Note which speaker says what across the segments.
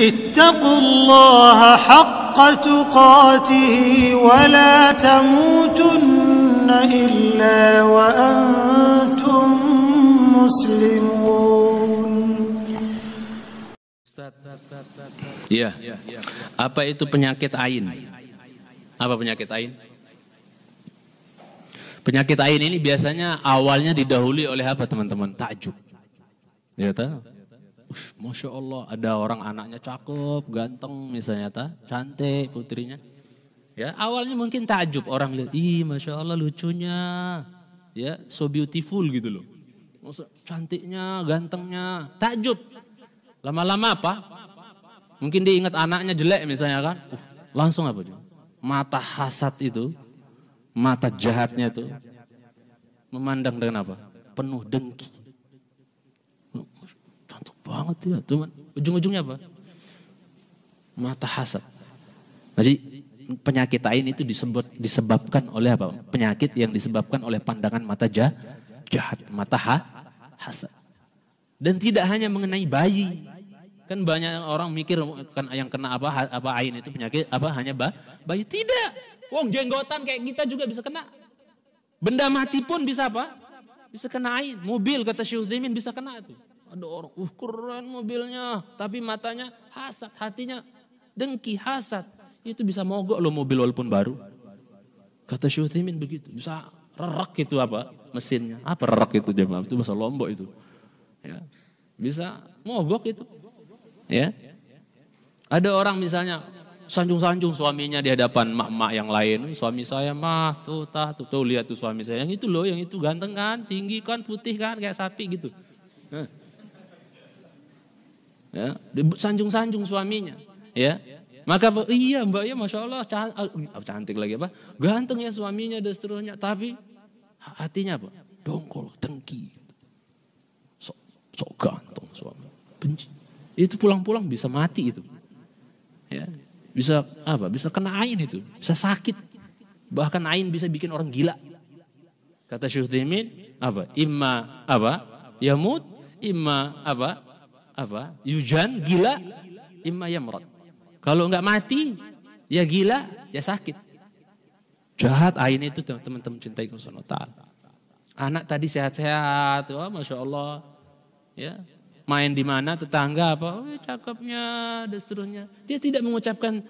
Speaker 1: اتقوا الله حق تقاته ولا تموتن إلا وأنتم مسلمون Ya, apa itu penyakit ain? Apa penyakit ain? Penyakit ain ini biasanya awalnya didahului oleh apa teman-teman? Takjub. Ya tahu. Masya Allah ada orang anaknya cakep, ganteng misalnya ta, cantik putrinya. Ya, awalnya mungkin takjub orang lihat, "Ih, Masya Allah lucunya." Ya, so beautiful gitu loh. Maksud, cantiknya, gantengnya, takjub. Lama-lama apa? Mungkin diingat anaknya jelek misalnya kan. Uh, langsung apa tuh? Mata hasad itu, mata jahatnya itu memandang dengan apa? Penuh dengki banget ya. Cuman ujung-ujungnya apa? Mata hasad. Jadi penyakit lain itu disebut disebabkan oleh apa? Penyakit yang disebabkan oleh pandangan mata jah, jahat, mata ha, hasad. Dan tidak hanya mengenai bayi. Kan banyak orang mikir kan yang kena apa apa ain itu penyakit apa hanya ba, bayi. Tidak. Wong jenggotan kayak kita juga bisa kena. Benda mati pun bisa apa? Bisa kena ain. Mobil kata Syuzimin bisa kena itu. Ada orang, uh keren mobilnya. Tapi matanya hasad, hatinya dengki, hasad. Itu bisa mogok loh mobil walaupun baru. Kata Syuthimin begitu. Bisa rerak itu apa mesinnya. Apa rerak itu dia Itu bahasa Lombok itu. Ya. Bisa mogok itu. Ya. Ada orang misalnya sanjung-sanjung suaminya di hadapan mak-mak yang lain. Suami saya mah tuh tah tuh, tuh lihat tuh suami saya. Yang itu loh, yang itu ganteng kan, tinggi kan, putih kan kayak sapi gitu. Nah ya, sanjung-sanjung suaminya, ya. Maka iya mbak ya masya Allah ah, cantik lagi apa ganteng ya suaminya dan seterusnya tapi hatinya apa dongkol dengki sok sok ganteng suami benci itu pulang-pulang bisa mati itu ya bisa apa bisa kena ain itu bisa sakit bahkan ain bisa bikin orang gila kata Syuhdimin apa imma apa yamut imma apa apa? Yujan gila imma yamrad. Kalau nggak mati ya gila, ya sakit. Jahat ain itu teman-teman cintai Subhanahu Anak tadi sehat-sehat, wah masya Allah, ya main di mana tetangga apa, oh, cakepnya dan seterusnya. Dia tidak mengucapkan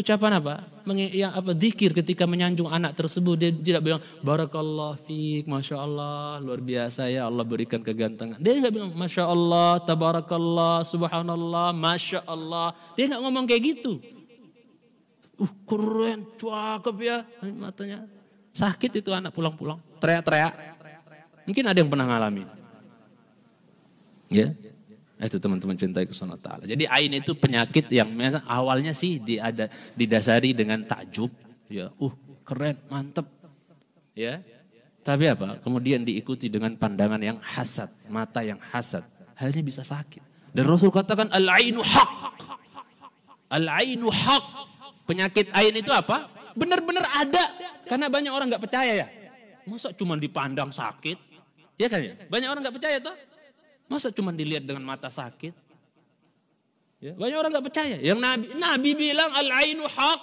Speaker 1: ucapan apa? Menge, yang apa dikir ketika menyanjung anak tersebut dia tidak bilang barakallah fiik masya Allah luar biasa ya Allah berikan kegantengan dia nggak bilang masya Allah tabarakallah subhanallah masya Allah dia nggak ngomong kayak gitu uh keren cakep ya matanya sakit itu anak pulang-pulang teriak-teriak mungkin ada yang pernah ngalamin ya yeah. Itu teman-teman cintai ke Ta'ala. Jadi ain itu penyakit yang awalnya sih diada, didasari dengan takjub. Ya, uh keren, mantep. Ya, tapi apa? Kemudian diikuti dengan pandangan yang hasad, mata yang hasad. halnya bisa sakit. Dan Rasul katakan al-ainu hak. Al-ainu hak. Penyakit ain itu apa? Benar-benar ada. Karena banyak orang nggak percaya ya. Masa cuma dipandang sakit? Ya kan ya? Banyak orang nggak percaya tuh. Masa cuma dilihat dengan mata sakit? Ya, banyak orang nggak percaya. Yang Nabi, Nabi bilang al ainu hak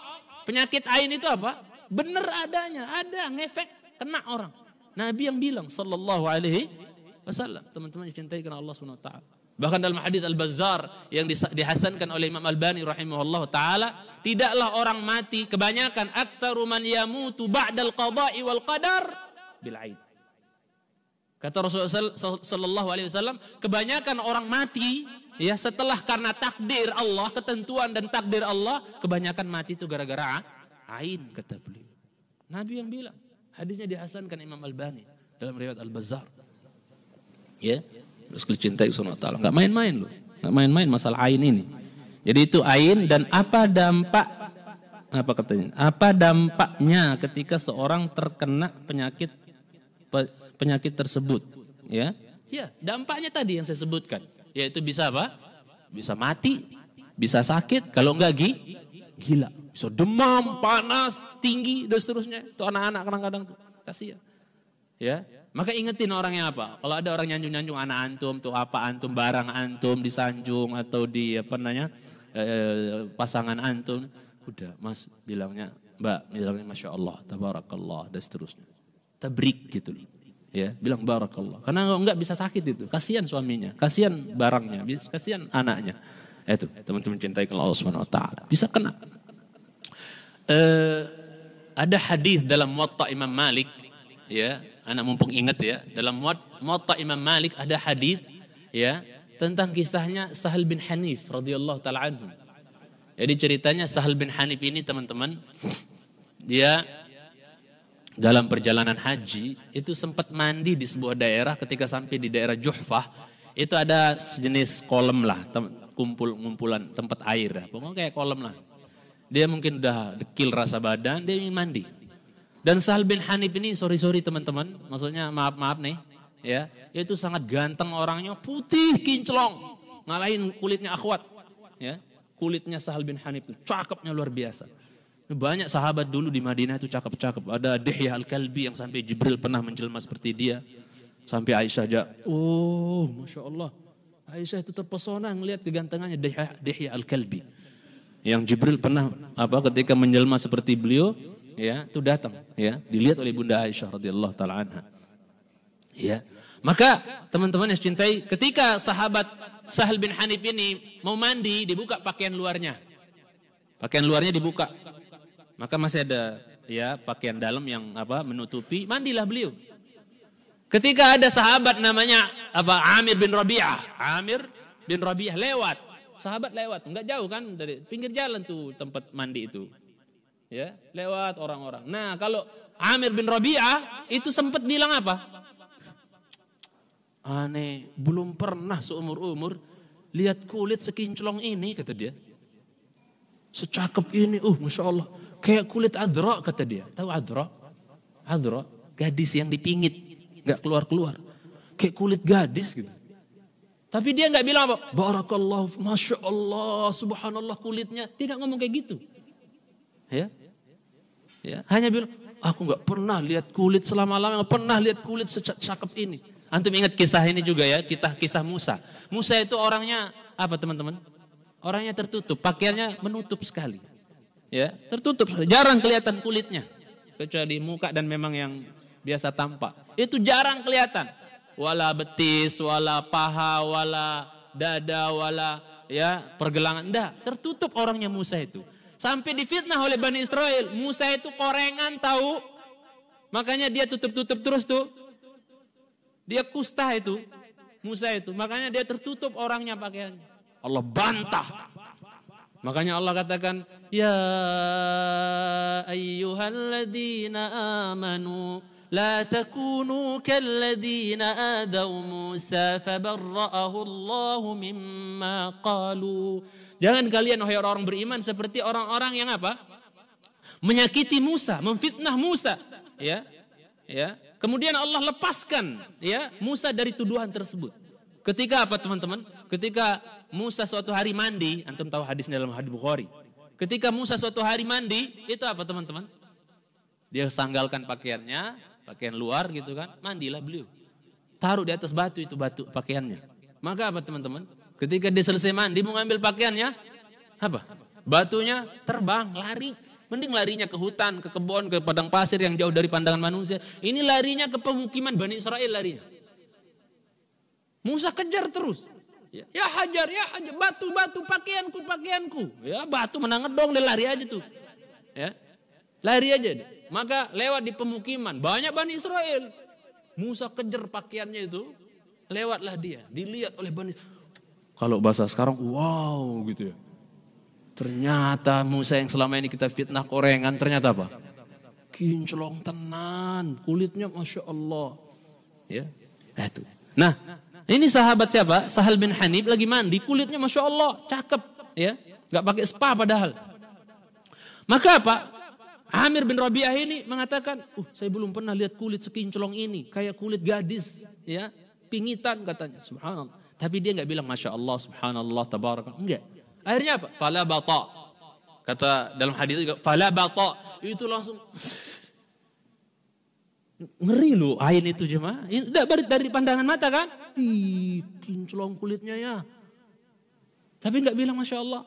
Speaker 1: penyakit ain itu apa? Bener adanya, ada ngefek kena orang. Nabi yang bilang sallallahu alaihi wasallam. Teman-teman dicintai karena Allah Subhanahu wa taala. Bahkan dalam hadis Al-Bazzar yang dihasankan oleh Imam Al-Bani rahimahullah taala, tidaklah orang mati kebanyakan akta man yamutu ba'dal qada'i wal qadar bil Kata Rasulullah Sallallahu Alaihi Wasallam, kebanyakan orang mati ya setelah karena takdir Allah, ketentuan dan takdir Allah, kebanyakan mati itu gara-gara ain kata beliau. Nabi yang bilang, hadisnya dihasankan Imam Al Bani dalam riwayat Al Bazar. Ya, terus cintai Subhanahu Taala, nggak main-main loh, nggak main-main masalah ain ini. Jadi itu ain dan apa dampak apa katanya? Apa dampaknya ketika seorang terkena penyakit penyakit tersebut, ya. Ya, dampaknya tadi yang saya sebutkan, yaitu bisa apa? Bisa mati, bisa sakit, kalau enggak gi, gila, bisa demam, panas, tinggi dan seterusnya. Itu anak-anak kadang-kadang tuh. ya Ya. Maka ingetin orangnya apa? Kalau ada orang nyanjung-nyanjung anak antum tuh apa antum barang antum disanjung atau di apa namanya eh, pasangan antum, udah Mas bilangnya Mbak bilangnya masya Allah tabarakallah dan seterusnya. Tabrik gitu ya bilang barakallah karena nggak bisa sakit itu kasihan suaminya kasihan barangnya kasihan anaknya ya, itu teman-teman cintai Allah Subhanahu wa taala bisa kena eh, ada hadis dalam Muwatta Imam Malik ya anak mumpung ingat ya dalam Muwatta Imam Malik ada hadis ya tentang kisahnya Sahal bin Hanif radhiyallahu taala anhu jadi ceritanya Sahal bin Hanif ini teman-teman dia dalam perjalanan haji itu sempat mandi di sebuah daerah ketika sampai di daerah Juhfah itu ada sejenis kolam lah tem kumpul kumpulan tempat air pokoknya kayak kolam lah dia mungkin udah dekil rasa badan dia ingin mandi dan Sahal bin Hanif ini sorry sorry teman-teman maksudnya maaf maaf nih ya itu sangat ganteng orangnya putih kinclong ngalahin kulitnya akhwat ya kulitnya Sahal bin Hanif itu cakepnya luar biasa banyak sahabat dulu di Madinah itu cakep-cakep. Ada Dihya Al-Kalbi yang sampai Jibril pernah menjelma seperti dia. Sampai Aisyah aja, oh Masya Allah. Aisyah itu terpesona ngelihat kegantengannya Dihya, Dihya Al-Kalbi. Yang Jibril pernah apa ketika menjelma seperti beliau, ya itu datang, ya dilihat oleh Bunda Aisyah radhiyallahu taala anha. Ya. Maka teman-teman yang cintai, ketika sahabat Sahal bin Hanif ini mau mandi, dibuka pakaian luarnya. Pakaian luarnya dibuka maka masih ada ya pakaian dalam yang apa menutupi, mandilah beliau. Ketika ada sahabat namanya apa Amir bin Rabi'ah, Amir bin Rabi'ah lewat. Sahabat lewat, nggak jauh kan dari pinggir jalan tuh tempat mandi itu. Ya, lewat orang-orang. Nah, kalau Amir bin Rabi'ah itu sempat bilang apa? Aneh, belum pernah seumur-umur lihat kulit sekinclong ini kata dia. Secakep ini, uh, masya Allah. Kayak kulit adro kata dia. Tahu adro? Adro, gadis yang dipingit, nggak keluar-keluar. Kayak kulit gadis gitu. Tapi dia nggak bilang apa? Barakallahu, masya Allah, subhanallah kulitnya. Tidak ngomong kayak gitu. Ya, ya. Hanya bilang, aku nggak pernah lihat kulit selama-lama, pernah lihat kulit secakep ini. Antum ingat kisah ini juga ya, kita kisah Musa. Musa itu orangnya apa teman-teman? Orangnya tertutup, pakaiannya menutup sekali ya tertutup jarang kelihatan kulitnya kecuali muka dan memang yang biasa tampak itu jarang kelihatan wala betis wala paha wala dada wala ya pergelangan dah tertutup orangnya Musa itu sampai difitnah oleh Bani Israel Musa itu korengan tahu makanya dia tutup-tutup terus tuh dia kusta itu Musa itu makanya dia tertutup orangnya pakaiannya Allah bantah Makanya Allah katakan, Ya ayyuhalladzina amanu, la takunu kalladzina adaw Musa Fabarra'ahu Allahu mimma qalu. Jangan kalian wahai orang-orang beriman seperti orang-orang yang apa? Menyakiti Musa, memfitnah Musa, ya. Ya. Kemudian Allah lepaskan ya Musa dari tuduhan tersebut. Ketika apa teman-teman? Ketika Musa suatu hari mandi, antum tahu hadisnya dalam hadis Bukhari. Ketika Musa suatu hari mandi, itu apa teman-teman? Dia sanggalkan pakaiannya, pakaian luar gitu kan, mandilah beliau. Taruh di atas batu itu batu pakaiannya. Maka apa teman-teman? Ketika dia selesai mandi mau ngambil pakaiannya, apa? Batunya terbang, lari. Mending larinya ke hutan, ke kebun, ke padang pasir yang jauh dari pandangan manusia. Ini larinya ke pemukiman Bani Israel larinya. Musa kejar terus. Ya, ya, hajar, ya hajar, batu, batu, pakaianku, pakaianku. Ya, batu menang dong, dia lari aja tuh. Ya, lari aja. Deh. Maka lewat di pemukiman, banyak Bani Israel. Musa kejar pakaiannya itu, lewatlah dia, dilihat oleh Bani Kalau bahasa sekarang, wow gitu ya. Ternyata Musa yang selama ini kita fitnah korengan, ternyata apa? Kinclong tenan, kulitnya Masya Allah. Ya, itu. Eh nah, ini sahabat siapa? Sahal bin Hanif lagi mandi, kulitnya masya Allah cakep, ya, nggak pakai spa padahal. Maka apa? Amir bin Rabi'ah ini mengatakan, uh saya belum pernah lihat kulit sekinclong ini, kayak kulit gadis, ya, pingitan katanya, subhanallah. Tapi dia nggak bilang masya Allah, subhanallah, tabarakallah. enggak. Akhirnya apa? Fala bata. Kata dalam hadis juga, fala bata. Itu langsung Ngeri lu ain itu jemaah. Dari, dari pandangan mata kan? Ih, kinclong kulitnya ya. Tapi nggak bilang Masya Allah.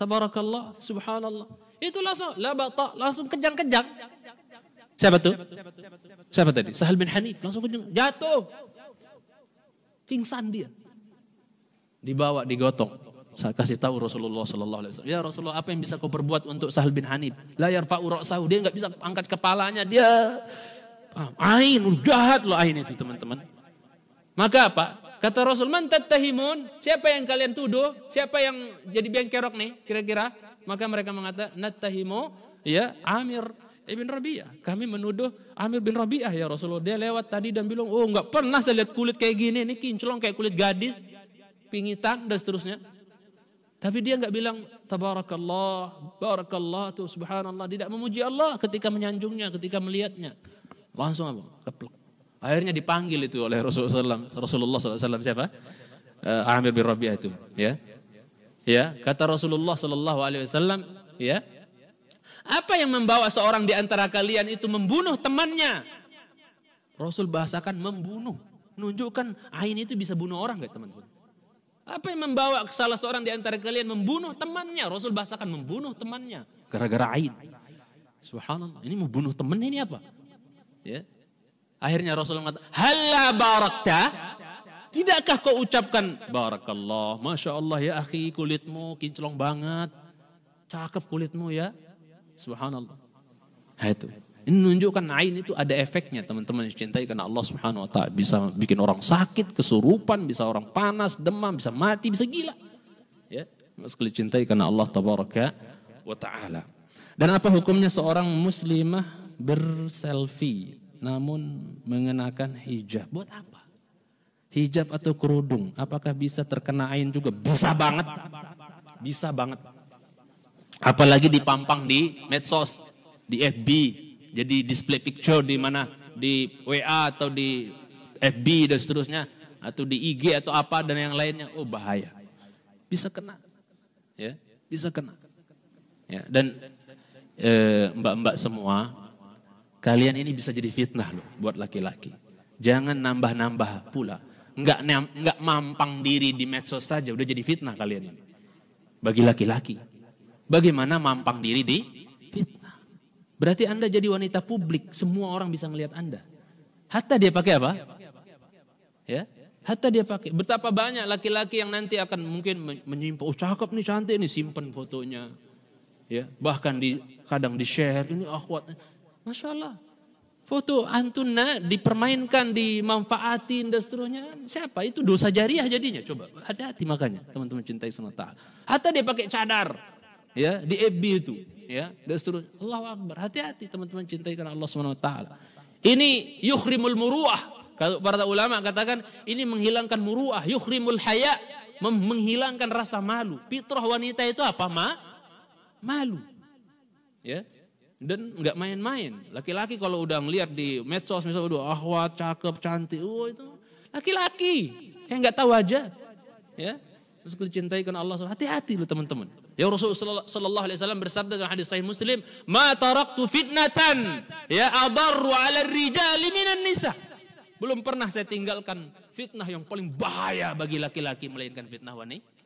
Speaker 1: Tabarakallah, subhanallah. Itu langsung, labata, langsung kejang-kejang. Siapa tuh? Siapa tadi? Sahal bin Hanif. Langsung kejang, jatuh. Pingsan dia. Dibawa, digotong. Saya kasih tahu Rasulullah Sallallahu Alaihi Wasallam. Ya Rasulullah, apa yang bisa kau perbuat untuk Sahal bin Hanif? Layar fa'u roksahu. Dia nggak bisa angkat kepalanya. Dia Paham? Ain, jahat loh ain itu teman-teman. Maka apa? Kata Rasul, man tattahimun? Siapa yang kalian tuduh? Siapa yang jadi biang kerok nih kira-kira? Maka mereka mengata, nattahimu ya Amir ibn Rabi'ah. Kami menuduh Amir bin Rabi'ah ya Rasulullah. Dia lewat tadi dan bilang, oh enggak pernah saya lihat kulit kayak gini. Ini kinclong kayak kulit gadis, pingitan dan seterusnya. Tapi dia enggak bilang tabarakallah, barakallah tuh subhanallah. Tidak memuji Allah ketika menyanjungnya, ketika melihatnya. Langsung apa? Keplek. Akhirnya dipanggil itu oleh Rasulullah Rasulullah SAW siapa? Uh, Amir bin Rabi'ah itu, ya. Ya, kata Rasulullah SAW. ya. Apa yang membawa seorang di antara kalian itu membunuh temannya? Rasul bahasakan membunuh. Menunjukkan ain itu bisa bunuh orang gak teman-teman? Apa yang membawa salah seorang di antara kalian membunuh temannya? Rasul bahasakan membunuh temannya. Gara-gara ain. Subhanallah. Ini membunuh temannya ini apa? Ya. Akhirnya Rasulullah mengatakan, "Halla barakta?" Tidakkah kau ucapkan barakallah, masya Allah ya akhi kulitmu kinclong banget, cakep kulitmu ya, subhanallah. Nah, itu. Ini menunjukkan ain itu ada efeknya teman-teman yang cintai karena Allah subhanahu wa ta'ala bisa bikin orang sakit, kesurupan, bisa orang panas, demam, bisa mati, bisa gila. Ya, sekali cintai karena Allah tabaraka wa ta'ala. Dan apa hukumnya seorang muslimah berselfie namun mengenakan hijab. Buat apa? Hijab atau kerudung, apakah bisa terkena ain juga? Bisa banget. Bisa banget. Apalagi dipampang di medsos, di FB, jadi display picture di mana di WA atau di FB dan seterusnya atau di IG atau apa dan yang lainnya. Oh, bahaya. Bisa kena. Ya, bisa kena. Ya, dan eh, mbak-mbak eh, semua Kalian ini bisa jadi fitnah loh buat laki-laki. Jangan nambah-nambah pula. Enggak enggak mampang diri di medsos saja udah jadi fitnah kalian ini. Bagi laki-laki. Bagaimana mampang diri di fitnah? Berarti Anda jadi wanita publik, semua orang bisa melihat Anda. Hatta dia pakai apa? Ya, Hatta dia pakai. Betapa banyak laki-laki yang nanti akan mungkin menyimpan. Oh cakep nih, cantik nih, simpen fotonya. Ya, bahkan di kadang di share ini akhwat. Masya Allah. Foto antuna dipermainkan, dimanfaatin dan seterusnya. Siapa? Itu dosa jariah jadinya. Coba hati-hati makanya teman-teman cintai sunnah ta'ala. Atau dia pakai cadar. ya Di FB itu. ya Dan seterusnya. Allah Akbar. Hati-hati teman-teman cintai karena Allah ta'ala. Ini yukhrimul muruah. Kalau para ulama katakan ini menghilangkan muruah. Yukhrimul haya. Menghilangkan rasa malu. Fitrah wanita itu apa? Ma? Malu. Ya dan nggak main-main. Laki-laki kalau udah ngelihat di medsos misalnya udah ahwat cakep cantik, oh itu laki-laki yang nggak tahu aja, ya. Terus kan Allah Hati-hati loh teman-teman. Ya Rasulullah Sallallahu Alaihi Wasallam bersabda dalam hadis Sahih Muslim, "Ma taraktu fitnatan ya abaru ala rijali minan nisa." Belum pernah saya tinggalkan fitnah yang paling bahaya bagi laki-laki melainkan fitnah wanita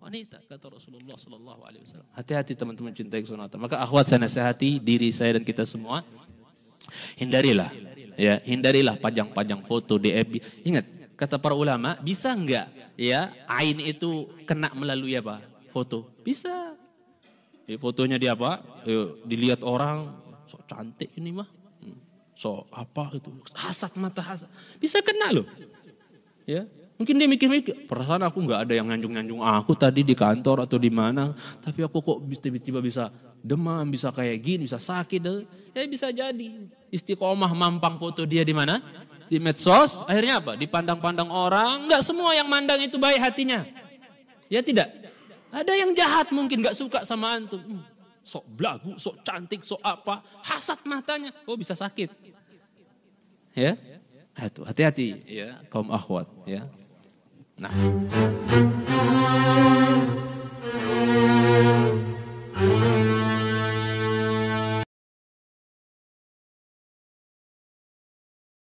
Speaker 1: wanita kata Rasulullah Sallallahu Alaihi Wasallam. Hati-hati teman-teman cinta kesunatan. Maka akhwat saya nasihati diri saya dan kita semua hindarilah ya hindarilah panjang-panjang foto di FB. Ingat kata para ulama bisa nggak ya ain itu kena melalui apa foto bisa ya, fotonya di apa ya, dilihat orang so cantik ini mah hmm. so apa itu hasad mata hasad bisa kena loh ya Mungkin dia mikir-mikir, perasaan aku nggak ada yang nyanjung-nyanjung aku tadi di kantor atau di mana, tapi aku kok tiba-tiba bisa demam, bisa kayak gini, bisa sakit, eh, ya bisa jadi. Istiqomah mampang foto dia di mana? Di medsos, akhirnya apa? Dipandang-pandang orang, nggak semua yang mandang itu baik hatinya. Ya tidak? Ada yang jahat mungkin nggak suka sama antum. Hmm, sok belagu, sok cantik, sok apa, Hasat matanya, oh bisa sakit. Ya, hati-hati ya kaum akhwat ya な。